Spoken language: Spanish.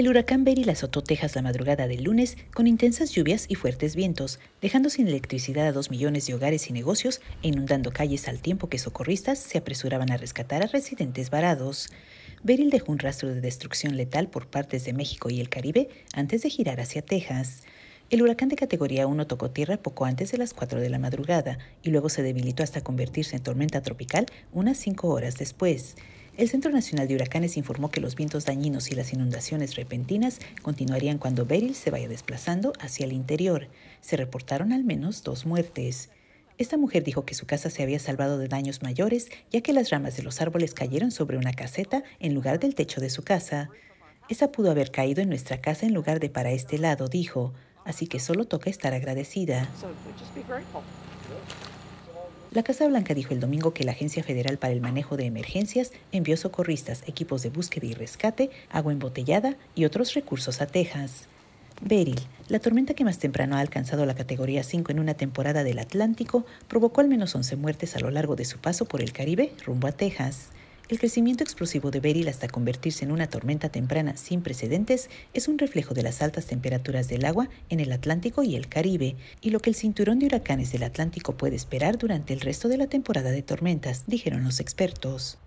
El huracán Beryl azotó Texas la madrugada del lunes con intensas lluvias y fuertes vientos, dejando sin electricidad a dos millones de hogares y negocios e inundando calles al tiempo que socorristas se apresuraban a rescatar a residentes varados. Beryl dejó un rastro de destrucción letal por partes de México y el Caribe antes de girar hacia Texas. El huracán de categoría 1 tocó tierra poco antes de las 4 de la madrugada y luego se debilitó hasta convertirse en tormenta tropical unas 5 horas después. El Centro Nacional de Huracanes informó que los vientos dañinos y las inundaciones repentinas continuarían cuando Beryl se vaya desplazando hacia el interior. Se reportaron al menos dos muertes. Esta mujer dijo que su casa se había salvado de daños mayores ya que las ramas de los árboles cayeron sobre una caseta en lugar del techo de su casa. Esa pudo haber caído en nuestra casa en lugar de para este lado, dijo, así que solo toca estar agradecida. La Casa Blanca dijo el domingo que la Agencia Federal para el Manejo de Emergencias envió socorristas, equipos de búsqueda y rescate, agua embotellada y otros recursos a Texas. Beryl, la tormenta que más temprano ha alcanzado la categoría 5 en una temporada del Atlántico, provocó al menos 11 muertes a lo largo de su paso por el Caribe rumbo a Texas. El crecimiento explosivo de Beryl hasta convertirse en una tormenta temprana sin precedentes es un reflejo de las altas temperaturas del agua en el Atlántico y el Caribe, y lo que el cinturón de huracanes del Atlántico puede esperar durante el resto de la temporada de tormentas, dijeron los expertos.